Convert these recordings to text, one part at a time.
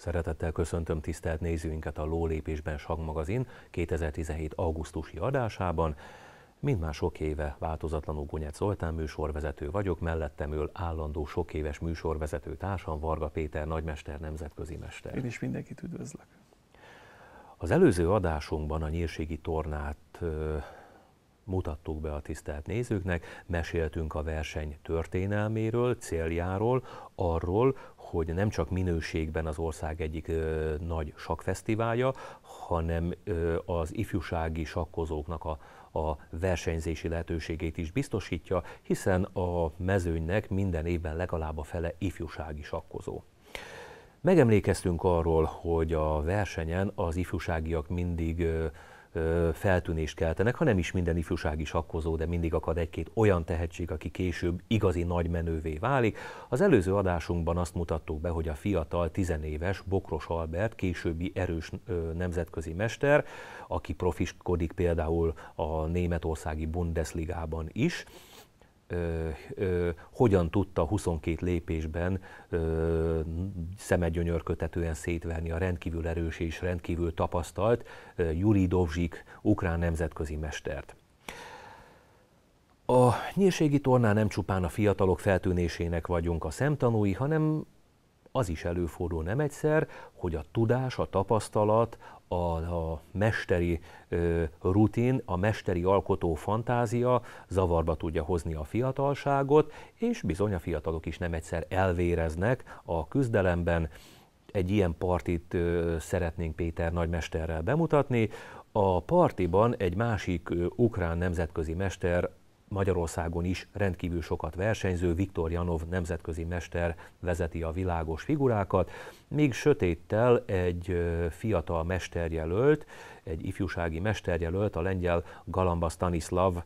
Szeretettel köszöntöm tisztelt nézőinket a Lólépésben magazin 2017. augusztusi adásában. Mind már sok éve változatlanul Gonyec Zoltán műsorvezető vagyok, mellettem ül állandó sok éves műsorvezető társam Varga Péter nagymester, nemzetközi mester. Én is mindenkit üdvözlök. Az előző adásunkban a nyírségi tornát mutattuk be a tisztelt nézőknek, meséltünk a verseny történelméről, céljáról, arról, hogy nem csak minőségben az ország egyik ö, nagy sakfesztiválja, hanem ö, az ifjúsági sakkozóknak a, a versenyzési lehetőségét is biztosítja, hiszen a mezőnynek minden évben legalább a fele ifjúsági sakkozó. Megemlékeztünk arról, hogy a versenyen az ifjúságiak mindig ö, feltűnést keltenek, ha nem is minden ifjúság is akkozó, de mindig akad egy-két olyan tehetség, aki később igazi nagy menővé válik. Az előző adásunkban azt mutattuk be, hogy a fiatal, tizenéves Bokros Albert, későbbi erős nemzetközi mester, aki profiskodik például a németországi Bundesligában is, ö, ö, hogyan tudta 22 lépésben ö, szemegyönyörkötetően szétverni a rendkívül erős és rendkívül tapasztalt ö, Juri Dovzsik, ukrán nemzetközi mestert. A nyírségi tornán nem csupán a fiatalok feltűnésének vagyunk a szemtanúi, hanem az is előfordul nem egyszer, hogy a tudás, a tapasztalat, a, a mesteri ö, rutin, a mesteri alkotó fantázia zavarba tudja hozni a fiatalságot, és bizony a fiatalok is nem egyszer elvéreznek a küzdelemben. Egy ilyen partit ö, szeretnénk Péter nagymesterrel bemutatni. A partiban egy másik ö, ukrán nemzetközi mester, Magyarországon is rendkívül sokat versenyző, Viktor Janov nemzetközi mester vezeti a világos figurákat, még sötéttel egy fiatal mesterjelölt, egy ifjúsági mesterjelölt, a lengyel Galamba Stanislav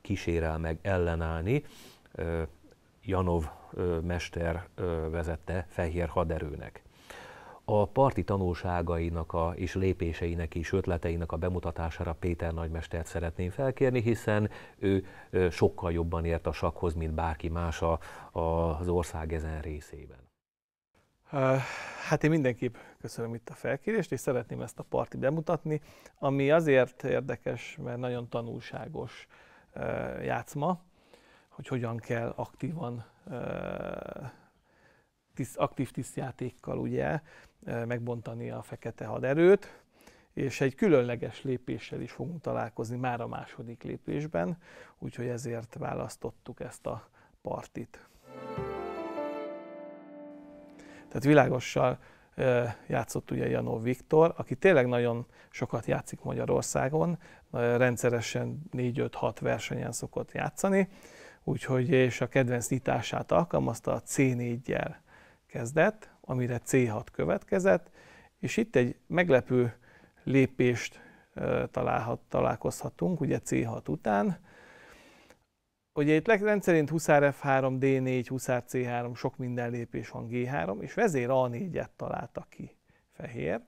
kísérel meg ellenállni, Janov mester vezette fehér haderőnek a parti tanulságainak a, és lépéseinek és ötleteinek a bemutatására Péter nagymestert szeretném felkérni, hiszen ő sokkal jobban ért a sakhoz, mint bárki más a, a, az ország ezen részében. Hát én mindenképp köszönöm itt a felkérést, és szeretném ezt a parti bemutatni, ami azért érdekes, mert nagyon tanulságos játszma, hogy hogyan kell aktívan, aktív tisztjátékkal ugye megbontani a fekete haderőt, és egy különleges lépéssel is fogunk találkozni már a második lépésben, úgyhogy ezért választottuk ezt a partit. Tehát világossal játszott ugye Janó Viktor, aki tényleg nagyon sokat játszik Magyarországon, rendszeresen 4-5-6 versenyen szokott játszani, úgyhogy és a kedvenc nyitását alkalmazta, a C4-jel kezdett, amire C6 következett, és itt egy meglepő lépést találhat, találkozhatunk, ugye C6 után. Ugye itt rendszerint huszár F3, D4, huszár C3, sok minden lépés van G3, és vezér A4-et találta ki fehér.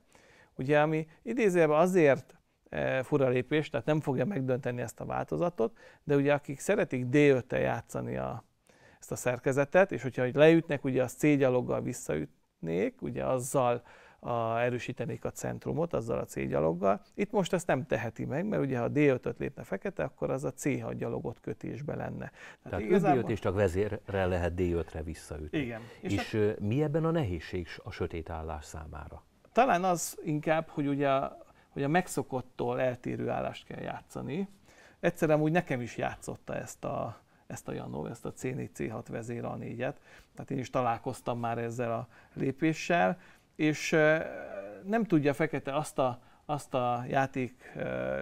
Ugye, ami idézőjelben azért e, fura lépés, tehát nem fogja megdönteni ezt a változatot, de ugye akik szeretik d 5 játszani a, ezt a szerkezetet, és hogyha leütnek, ugye az C gyaloggal visszaüt, szeretnék, ugye azzal a, erősítenék a centrumot, azzal a C gyaloggal. Itt most ezt nem teheti meg, mert ugye ha D5-öt lépne fekete, akkor az a C6 gyalogot kötésbe lenne. Tehát, Tehát igazából... D5 és csak vezérre lehet D5-re visszaütni. Igen. És, és a... mi ebben a nehézség a sötét állás számára? Talán az inkább, hogy ugye hogy a megszokottól eltérő állást kell játszani. Egyszerűen úgy nekem is játszotta ezt a ezt a Janov, ezt a C4-C6 vezér a 4-et. Tehát én is találkoztam már ezzel a lépéssel, és nem tudja Fekete azt a, azt a játék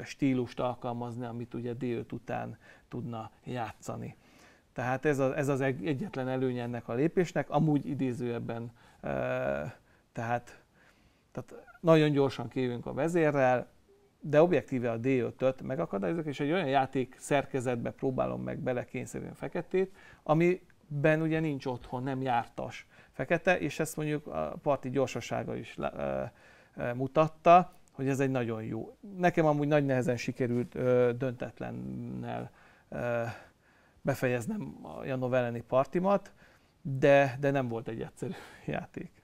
stílust alkalmazni, amit ugye D5 után tudna játszani. Tehát ez, a, ez az egyetlen előnye ennek a lépésnek, amúgy idézőebben, tehát, tehát nagyon gyorsan kijövünk a vezérrel, de objektíve a D5-öt megakadályozok, és egy olyan játék szerkezetbe próbálom meg belekényszerülni a feketét, amiben ugye nincs otthon, nem jártas fekete, és ezt mondjuk a parti gyorsasága is le, ö, ö, mutatta, hogy ez egy nagyon jó. Nekem amúgy nagy nehezen sikerült ö, döntetlennel ö, befejeznem a Janov elleni partimat, de, de nem volt egy egyszerű játék.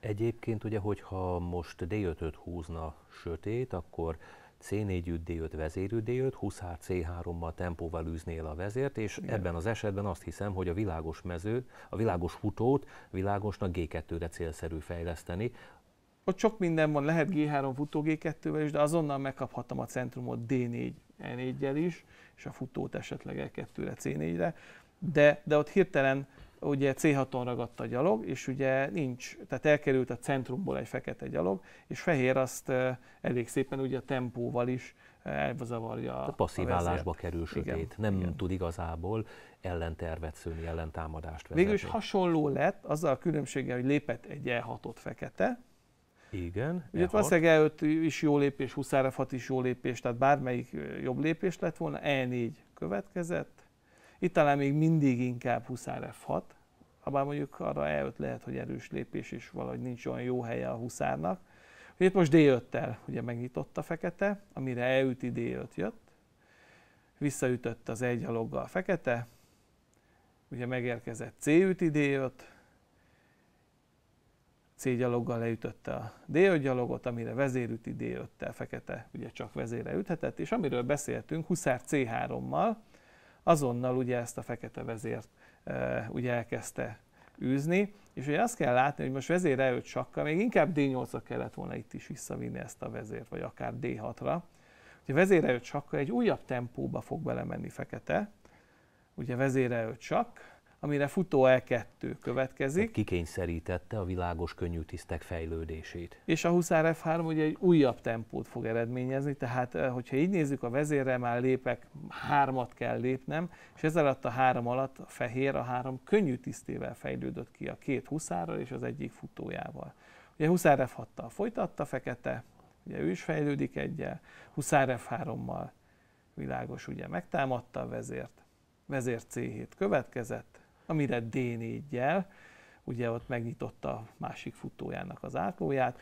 Egyébként ugye, hogyha most D5-öt húzna sötét, akkor C4 D5 vezérű D5, Huszár C3-mal tempóval űznél el a vezért, és Igen. ebben az esetben azt hiszem, hogy a világos mező, a világos futót világosnak G2-re célszerű fejleszteni, ott sok minden van, lehet G3 futó G2-vel is, de azonnal megkaphatom a centrumot D4 4 gel is, és a futót esetleg E2-re, C4-re, de, de ott hirtelen ugye C6-on ragadt a gyalog, és ugye nincs, tehát elkerült a centrumból egy fekete gyalog, és fehér azt elég szépen ugye a tempóval is elzavarja. passzív a állásba kerül sötét, igen, nem igen. tud igazából ellentervet szőni, ellentámadást vezetni. Végül is hasonló lett, azzal a különbséggel, hogy lépett egy E6-ot fekete, igen. Ugye e valószínűleg E5 is jó lépés, 20 is jó lépés, tehát bármelyik jobb lépés lett volna, E4 következett, itt talán még mindig inkább Huszár F6, abban mondjuk arra E5 lehet, hogy erős lépés, és valahogy nincs olyan jó helye a Huszárnak. Itt most D5-tel ugye megnyitott a fekete, amire elüti D5 jött, visszaütött az egy a fekete, ugye megérkezett C üti D5, C gyaloggal leütötte a D5 gyalogot, amire vezérüti D5-tel fekete, ugye csak vezére üthetett, és amiről beszéltünk, Huszár C3-mal, azonnal ugye ezt a fekete vezért e, ugye elkezdte űzni, és ugye azt kell látni, hogy most vezér 5 sakka, még inkább D8-ra kellett volna itt is visszavinni ezt a vezért, vagy akár D6-ra. Ugye vezér 5 sakka egy újabb tempóba fog belemenni fekete, ugye vezér 5 sakk, amire futó E2 következik. Tehát kikényszerítette a világos könnyű tisztek fejlődését. És a Huszár F3 ugye egy újabb tempót fog eredményezni, tehát eh, hogyha így nézzük, a vezérre már lépek, hármat kell lépnem, és ez alatt a három alatt a fehér a három könnyű tisztével fejlődött ki a két huszárral és az egyik futójával. Ugye Huszár F6-tal folytatta fekete, ugye ő is fejlődik egyel, Huszár F3-mal világos ugye megtámadta a vezért, vezér C7 következett, amire d 4 ugye ott megnyitotta a másik futójának az átlóját.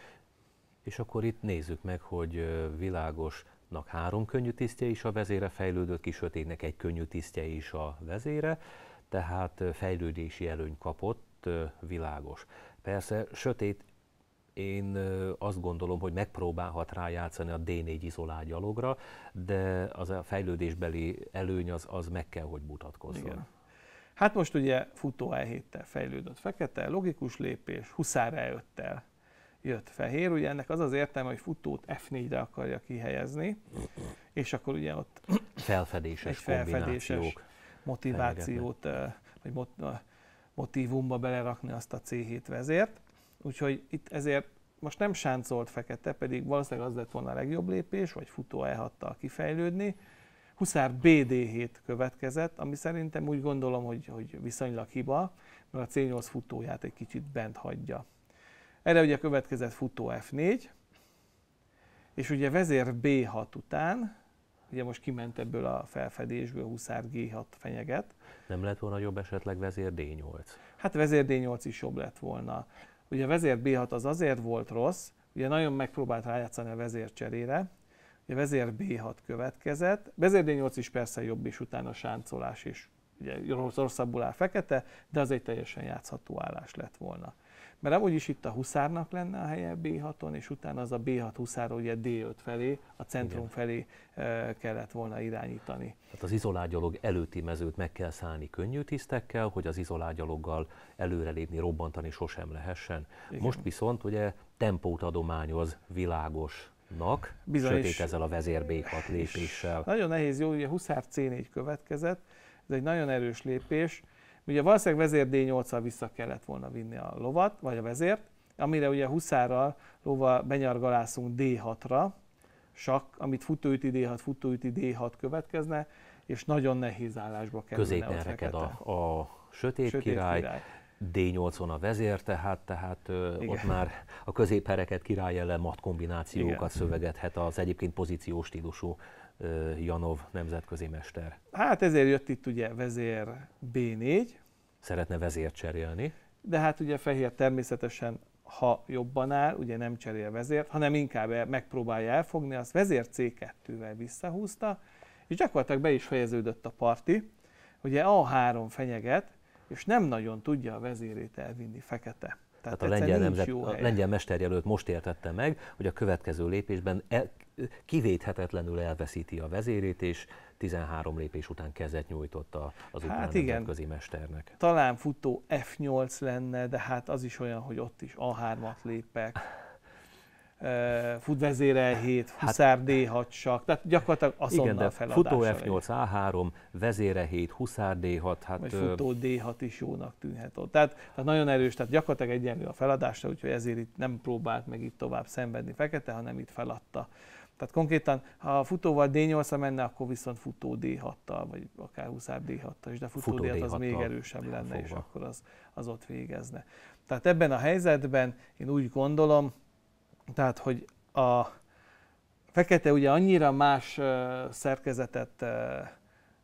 És akkor itt nézzük meg, hogy világosnak három könnyű tisztje is a vezére fejlődött, ki sötétnek egy könnyű tisztje is a vezére, tehát fejlődési előny kapott világos. Persze sötét én azt gondolom, hogy megpróbálhat rájátszani a D4 izolált gyalogra, de az a fejlődésbeli előny az, az meg kell, hogy mutatkozzon. Igen. Hát most ugye futó e fejlődött fekete, logikus lépés, huszár e jött fehér, ugye ennek az az értelme, hogy futót F4-re akarja kihelyezni, és akkor ugye ott felfedéses, egy felfedéses motivációt, eh, vagy mot, eh, motivumba belerakni azt a C7 vezért. Úgyhogy itt ezért most nem sáncolt fekete, pedig valószínűleg az lett volna a legjobb lépés, vagy futó elhatta kifejlődni, Huszár BD7 következett, ami szerintem úgy gondolom, hogy, hogy viszonylag hiba, mert a C8 futóját egy kicsit bent hagyja. Erre ugye következett futó F4, és ugye vezér B6 után, ugye most kiment ebből a felfedésből, Huszár G6 fenyeget. Nem lett volna jobb esetleg vezér D8? Hát vezér D8 is jobb lett volna. Ugye a vezér B6 az azért volt rossz, ugye nagyon megpróbált rájátszani a vezér cserére, ugye vezér B6 következett, vezér D8 is persze jobb is, utána sáncolás is, ugye rosszabbul áll fekete, de az egy teljesen játszható állás lett volna. Mert amúgy is itt a huszárnak lenne a helye B6-on, és utána az a B6 huszáról ugye D5 felé, a centrum Igen. felé e, kellett volna irányítani. Tehát az izolágyalog előtti mezőt meg kell szállni könnyű tisztekkel, hogy az izolágyaloggal előrelépni, robbantani sosem lehessen. Igen. Most viszont ugye tempót adományoz világos nak, Bizony sötét is. ezzel a vezér 6 lépéssel. Nagyon nehéz, jó, ugye Huszár C4 következett, ez egy nagyon erős lépés. Ugye valószínűleg vezér D8-al vissza kellett volna vinni a lovat, vagy a vezért, amire ugye Huszárral lóval benyargalászunk D6-ra, sak, amit futóüti D6, futóüti D6 következne, és nagyon nehéz állásba kerülne Középen reked a, a sötét, sötét király, király D80 a vezér, tehát, tehát ott már a középhereket király ellen mat kombinációkat Igen. szövegethet az egyébként pozíciós stílusú Janov nemzetközi mester. Hát ezért jött itt ugye vezér B4. Szeretne vezért cserélni. De hát ugye fehér természetesen, ha jobban áll, ugye nem cserél vezért, hanem inkább megpróbálja elfogni, azt vezér C2-vel visszahúzta, és gyakorlatilag be is fejeződött a parti. Ugye A3 fenyeget, és nem nagyon tudja a vezérét elvinni fekete. Tehát, Tehát a lengyel, nemzet, a lengyel mesterjelölt most értette meg, hogy a következő lépésben el, kivéthetetlenül elveszíti a vezérét, és 13 lépés után kezet nyújtott a, az hát ukrán igen. mesternek. Talán futó F8 lenne, de hát az is olyan, hogy ott is A3-at lépek, uh, eh, futvezére 7, hát- Huszár hát, D6-sak, tehát gyakorlatilag azonnal igen, de feladása futó F8 A3, vezére 7, Huszár D6, hát... Vagy futó D6 is jónak tűnhet ott. Tehát, tehát nagyon erős, tehát gyakorlatilag egyenlő a feladásra, úgyhogy ezért itt nem próbált meg itt tovább szenvedni fekete, hanem itt feladta. Tehát konkrétan, ha a futóval d 8 menne, akkor viszont futó D6-tal, vagy akár Huszár D6-tal is, de futó, futó D6 az még erősebb lenne, fogva. és akkor az, az ott végezne. Tehát ebben a helyzetben én úgy gondolom, tehát, hogy a fekete ugye annyira más szerkezetet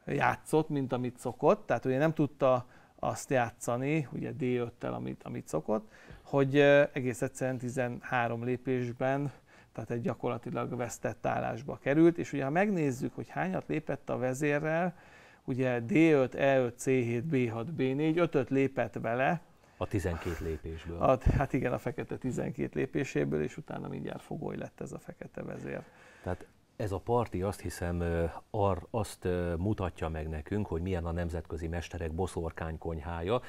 játszott, mint amit szokott, tehát ugye nem tudta azt játszani, ugye D5-tel, amit, amit szokott, hogy egész egyszerűen 13 lépésben, tehát egy gyakorlatilag vesztett állásba került, és ugye ha megnézzük, hogy hányat lépett a vezérrel, ugye D5, E5, C7, B6, B4, 5 lépett vele, a 12 lépésből. A, hát igen, a fekete 12 lépéséből, és utána mindjárt fogoly lett ez a fekete vezér. Tehát ez a parti azt hiszem ar, azt mutatja meg nekünk, hogy milyen a nemzetközi mesterek konyhája.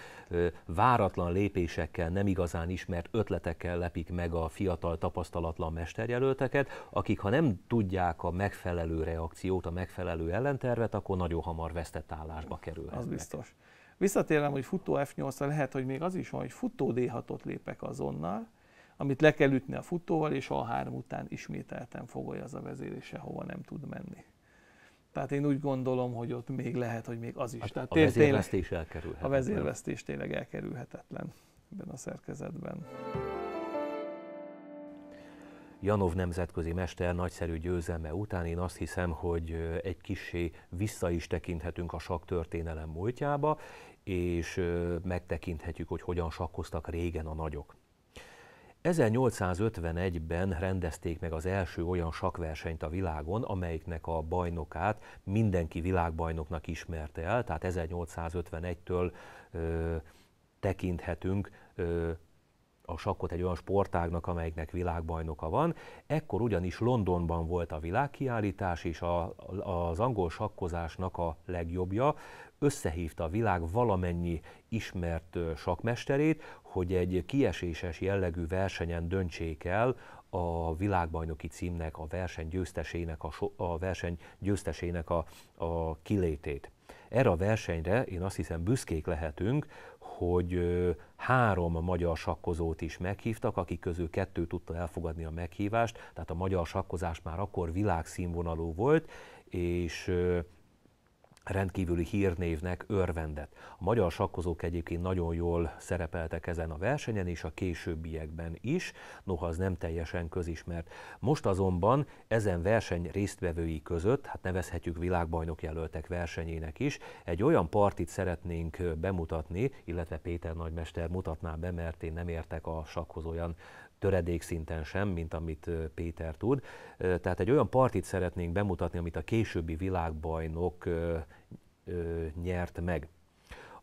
Váratlan lépésekkel, nem igazán ismert ötletekkel lepik meg a fiatal, tapasztalatlan mesterjelölteket, akik ha nem tudják a megfelelő reakciót, a megfelelő ellentervet, akkor nagyon hamar vesztett állásba kerülhetnek. Az biztos. Visszatérem, hogy futó F8-ra lehet, hogy még az is van, hogy futó D6-ot lépek azonnal, amit le kell ütni a futóval, és A3 után ismételten fogolja az a vezérése, és nem tud menni. Tehát én úgy gondolom, hogy ott még lehet, hogy még az is. Hát Tehát a vezérvesztés elkerülhetetlen. A vezérvesztés tényleg elkerülhetetlen ebben a szerkezetben. Janov nemzetközi mester nagyszerű győzelme után én azt hiszem, hogy egy kissé vissza is tekinthetünk a sakk történelem múltjába, és megtekinthetjük, hogy hogyan sakkoztak régen a nagyok. 1851-ben rendezték meg az első olyan sakversenyt a világon, amelyiknek a bajnokát mindenki világbajnoknak ismerte el, tehát 1851-től ö, tekinthetünk ö, a sakkot egy olyan sportágnak, amelyiknek világbajnoka van. Ekkor ugyanis Londonban volt a világkiállítás, és a, az angol sakkozásnak a legjobbja összehívta a világ valamennyi ismert sakmesterét, hogy egy kieséses jellegű versenyen döntsék el a világbajnoki címnek, a verseny győztesének a, so, a, verseny győztesének a, a kilétét. Erre a versenyre én azt hiszem büszkék lehetünk, hogy három magyar sakkozót is meghívtak, akik közül kettő tudta elfogadni a meghívást, tehát a magyar sakkozás már akkor világszínvonalú volt, és rendkívüli hírnévnek örvendett. A magyar sakkozók egyébként nagyon jól szerepeltek ezen a versenyen, és a későbbiekben is, noha az nem teljesen közismert. Most azonban ezen verseny résztvevői között, hát nevezhetjük világbajnok jelöltek versenyének is, egy olyan partit szeretnénk bemutatni, illetve Péter nagymester mutatná be, mert én nem értek a sakhoz olyan töredék szinten sem, mint amit Péter tud. Tehát egy olyan partit szeretnénk bemutatni, amit a későbbi világbajnok nyert meg.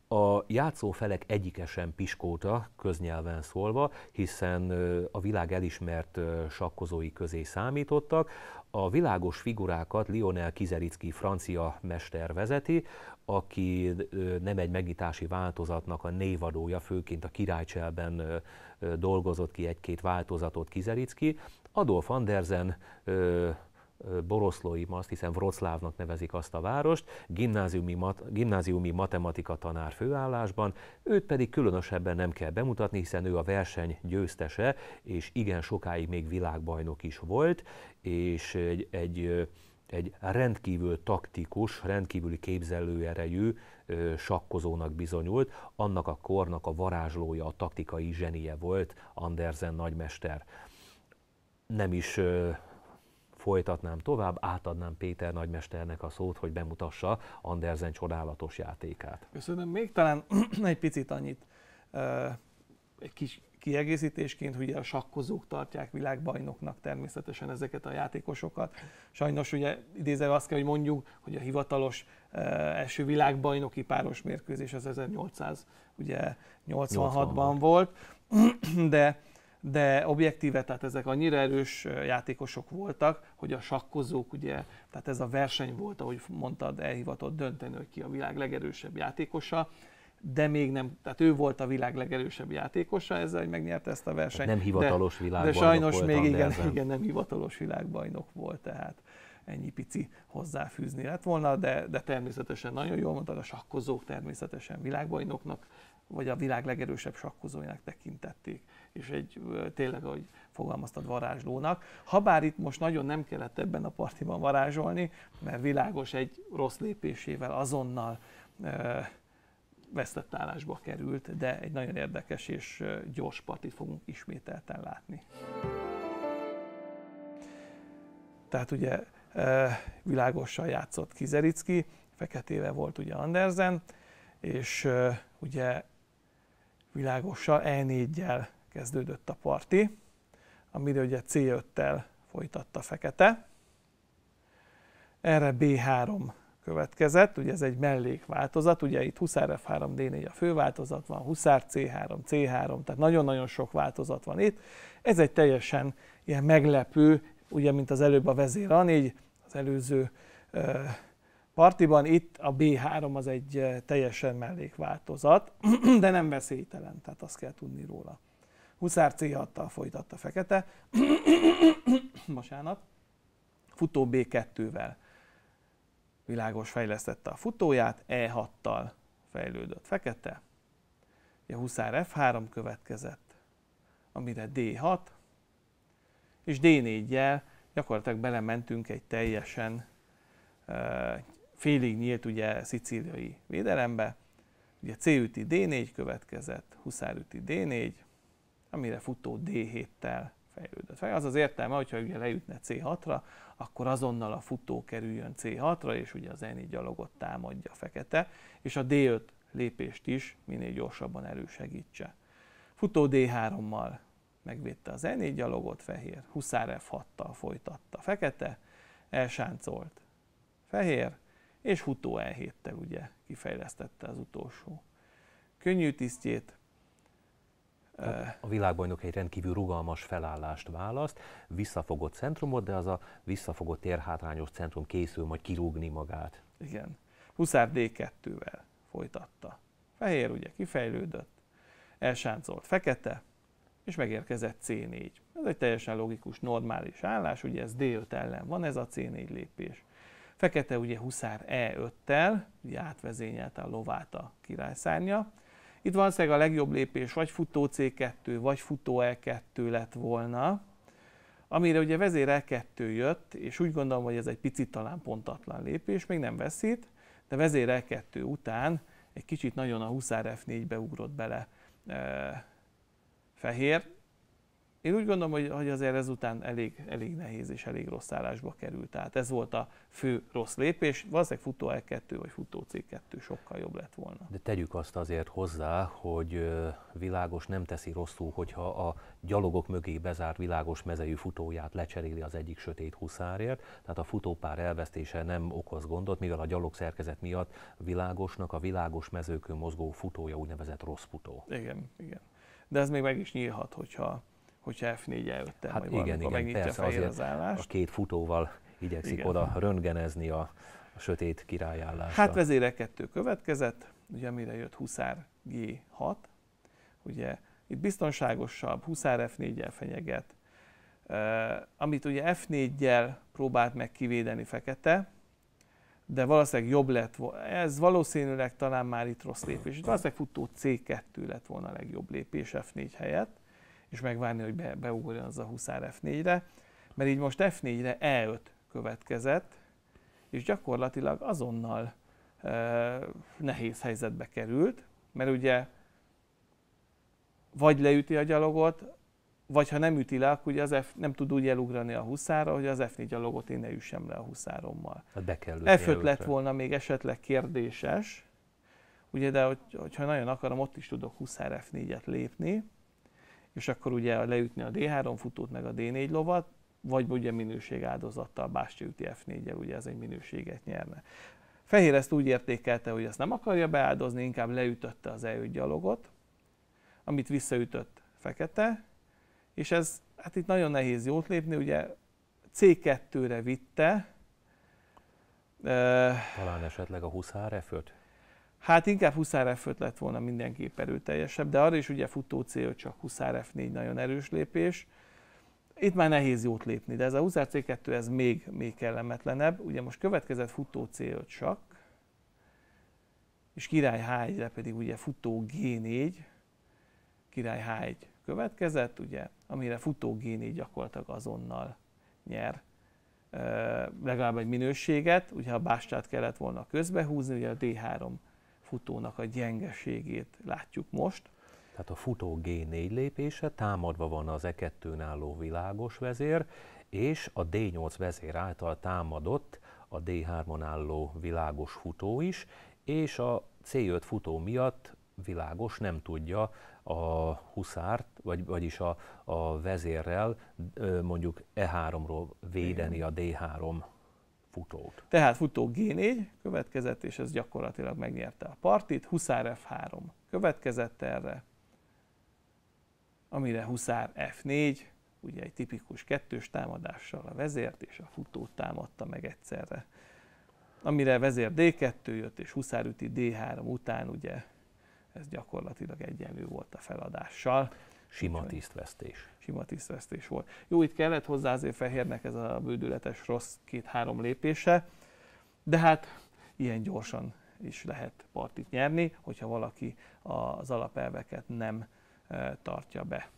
A játszófelek egyike sem piskóta, köznyelven szólva, hiszen a világ elismert sakkozói közé számítottak. A világos figurákat Lionel Kizericki francia mester vezeti, aki nem egy megnyitási változatnak a névadója, főként a királycselben dolgozott ki egy-két változatot Kizericki. Adolf Andersen boroszlóim, azt hiszem Vroclávnak nevezik azt a várost, gimnáziumi, mat, gimnáziumi matematika tanár főállásban, őt pedig különösebben nem kell bemutatni, hiszen ő a verseny győztese, és igen sokáig még világbajnok is volt, és egy, egy egy rendkívül taktikus, rendkívüli képzelőerejű sakkozónak bizonyult. Annak a kornak a varázslója, a taktikai zsenie volt Andersen nagymester. Nem is folytatnám tovább, átadnám Péter nagymesternek a szót, hogy bemutassa Andersen csodálatos játékát. Köszönöm. Még talán egy picit annyit egy kis kiegészítésként, hogy a sakkozók tartják világbajnoknak természetesen ezeket a játékosokat. Sajnos ugye idézve azt kell, hogy mondjuk, hogy a hivatalos uh, első világbajnoki páros mérkőzés az 1886-ban 86. volt, de de objektíve, tehát ezek annyira erős játékosok voltak, hogy a sakkozók ugye, tehát ez a verseny volt, ahogy mondtad, elhivatott dönteni, hogy ki a világ legerősebb játékosa, de még nem, tehát ő volt a világ legerősebb játékosa, ezzel, hogy megnyerte ezt a hát versenyt. nem hivatalos de, világbajnok De sajnos volt még igen, ezen. igen, nem hivatalos világbajnok volt, tehát ennyi pici hozzáfűzni lett volna, de, de természetesen nagyon jól mondtad, a sakkozók természetesen világbajnoknak vagy a világ legerősebb sakkozójának tekintették, és egy tényleg, ahogy fogalmaztad, varázslónak. Habár itt most nagyon nem kellett ebben a partiban varázsolni, mert világos egy rossz lépésével azonnal vesztett állásba került, de egy nagyon érdekes és gyors partit fogunk ismételten látni. Tehát ugye világosan játszott Kizericki, feketéve volt ugye Andersen, és ugye világossal, E4-jel kezdődött a parti, amire ugye C5-tel folytatta fekete. Erre B3 következett, ugye ez egy mellékváltozat, ugye itt Huszár F3, D4 a főváltozat van, Huszár C3, C3, tehát nagyon-nagyon sok változat van itt. Ez egy teljesen ilyen meglepő, ugye mint az előbb a vezér A4, az előző Partiban itt a B3 az egy teljesen mellékváltozat, de nem veszélytelen, tehát azt kell tudni róla. Huszár C6-tal folytatta fekete, bocsánat, futó B2-vel világos fejlesztette a futóját, E6-tal fejlődött fekete, a Huszár F3 következett, amire D6, és D4-jel gyakorlatilag belementünk egy teljesen félig nyílt ugye szicíliai védelembe, ugye C üti D4 következett, Huszár üti D4, amire futó D7-tel fejlődött. Az az értelme, hogyha ugye leütne C6-ra, akkor azonnal a futó kerüljön C6-ra, és ugye az E4 gyalogot támadja a fekete, és a D5 lépést is minél gyorsabban elősegítse. Futó D3-mal megvédte az E4 gyalogot, fehér, Huszár F6-tal folytatta, fekete, elsáncolt, fehér, és Hutó e ugye kifejlesztette az utolsó könnyű tisztjét. Eh. A világbajnok egy rendkívül rugalmas felállást választ, visszafogott centrumot, de az a visszafogott térhátrányos centrum készül majd kirúgni magát. Igen. Huszár D2-vel folytatta. Fehér ugye kifejlődött, elsáncolt fekete, és megérkezett C4. Ez egy teljesen logikus, normális állás, ugye ez D5 ellen van ez a C4 lépés. Fekete ugye huszár E5-tel, ugye átvezényelte a lovát a királyszárnya. Itt valószínűleg a legjobb lépés vagy futó C2, vagy futó E2 lett volna, amire ugye vezér E2 jött, és úgy gondolom, hogy ez egy picit talán pontatlan lépés, még nem veszít, de vezér E2 után egy kicsit nagyon a huszár F4-be ugrott bele e, fehér, én úgy gondolom, hogy, hogy azért ezután elég, elég nehéz és elég rossz állásba került. Tehát ez volt a fő rossz lépés. Valószínűleg futó E2 vagy futó C2 sokkal jobb lett volna. De tegyük azt azért hozzá, hogy világos nem teszi rosszul, hogyha a gyalogok mögé bezárt világos mezejű futóját lecseréli az egyik sötét huszárért. Tehát a futópár elvesztése nem okoz gondot, mivel a gyalog szerkezet miatt világosnak a világos mezőkön mozgó futója úgynevezett rossz futó. Igen, igen. De ez még meg is nyílhat, hogyha hogyha F4 előtte hát majd igen, igen, megnyitja persze, a fehér az állást. A két futóval igyekszik igen. oda röntgenezni a, a sötét királyállást. Hát vezére kettő következett, ugye amire jött Huszár G6, ugye itt biztonságosabb, Huszár F4-jel fenyeget, Uh, amit ugye F4-jel próbált meg kivédeni fekete, de valószínűleg jobb lett volna. Ez valószínűleg talán már itt rossz lépés. Itt valószínűleg futó C2 lett volna a legjobb lépés F4 helyett és megvárni, hogy be, beugorjon az a huszár F4-re, mert így most F4-re E5 következett, és gyakorlatilag azonnal e, nehéz helyzetbe került, mert ugye vagy leüti a gyalogot, vagy ha nem üti le, akkor ugye az F nem tud úgy elugrani a huszára, hogy az F4 gyalogot én ne üssem le a huszárommal. Hát be kell F5 előtre. lett volna még esetleg kérdéses, ugye, de hogy, hogyha nagyon akarom, ott is tudok huszár F4-et lépni, és akkor ugye leütni a D3 futót, meg a D4 lovat, vagy ugye minőség áldozattal Bástya üti f 4 ugye ez egy minőséget nyerne. Fehér ezt úgy értékelte, hogy ezt nem akarja beáldozni, inkább leütötte az E5 gyalogot, amit visszaütött fekete, és ez, hát itt nagyon nehéz jót lépni, ugye C2-re vitte. Talán esetleg a huszár f Hát inkább 20 f lett volna mindenképp erőteljesebb, de arra is ugye futó cél, hogy csak 20 F4 nagyon erős lépés. Itt már nehéz jót lépni, de ez a 20 C2 ez még, még kellemetlenebb. Ugye most következett futó C5 csak, és király h re pedig ugye futó G4, király H1 következett, ugye, amire futó G4 gyakorlatilag azonnal nyer legalább egy minőséget, ugye a bástát kellett volna közbehúzni, ugye a D3 futónak a gyengeségét látjuk most. Tehát a futó G4 lépése, támadva van az E2-n álló világos vezér, és a D8 vezér által támadott a D3-on álló világos futó is, és a C5 futó miatt világos nem tudja a huszárt, vagy, vagyis a, a vezérrel mondjuk E3-ról védeni a D3 futót. Tehát futó G4 következett, és ez gyakorlatilag megnyerte a partit. Huszár F3 következett erre, amire Huszár F4, ugye egy tipikus kettős támadással a vezért és a futót támadta meg egyszerre. Amire vezér D2 jött, és Huszár üti D3 után, ugye ez gyakorlatilag egyenlő volt a feladással. Sima tisztvesztés sima tisztvesztés volt. Jó, itt kellett hozzá azért fehérnek ez a bődületes rossz két-három lépése, de hát ilyen gyorsan is lehet partit nyerni, hogyha valaki az alapelveket nem eh, tartja be.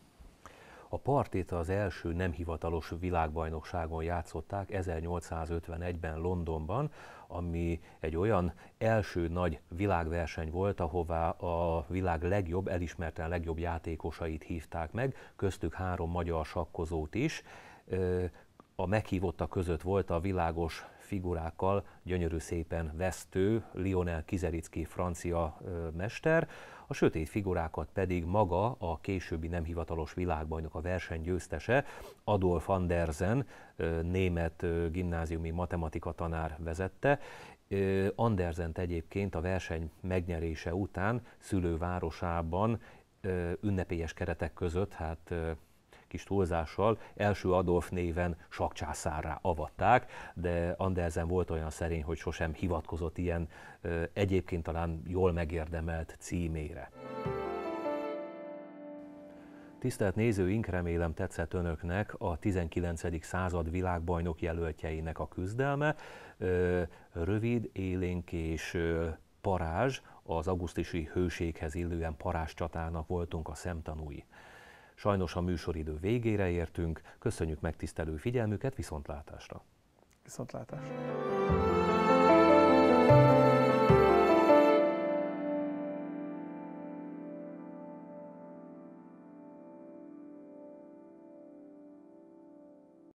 A partét az első nem hivatalos világbajnokságon játszották 1851-ben Londonban, ami egy olyan első nagy világverseny volt, ahová a világ legjobb, elismerten legjobb játékosait hívták meg, köztük három magyar sakkozót is. A meghívottak között volt a világos figurákkal gyönyörű szépen vesztő Lionel Kizericki francia mester, a sötét figurákat pedig maga a későbbi nem hivatalos világbajnok, a versenygyőztese, Adolf Andersen, német gimnáziumi matematika tanár vezette, Andersent egyébként a verseny megnyerése után szülővárosában ünnepélyes keretek között hát kis túlzással első Adolf néven sakcsászárra avatták, de Andersen volt olyan szerény, hogy sosem hivatkozott ilyen egyébként talán jól megérdemelt címére. Tisztelt nézőink, remélem tetszett önöknek a 19. század világbajnok jelöltjeinek a küzdelme. Rövid, élénk és parázs, az augusztusi hőséghez illően parázs csatának voltunk a szemtanúi. Sajnos a műsoridő végére értünk, köszönjük megtisztelő figyelmüket, viszontlátásra! Viszontlátásra!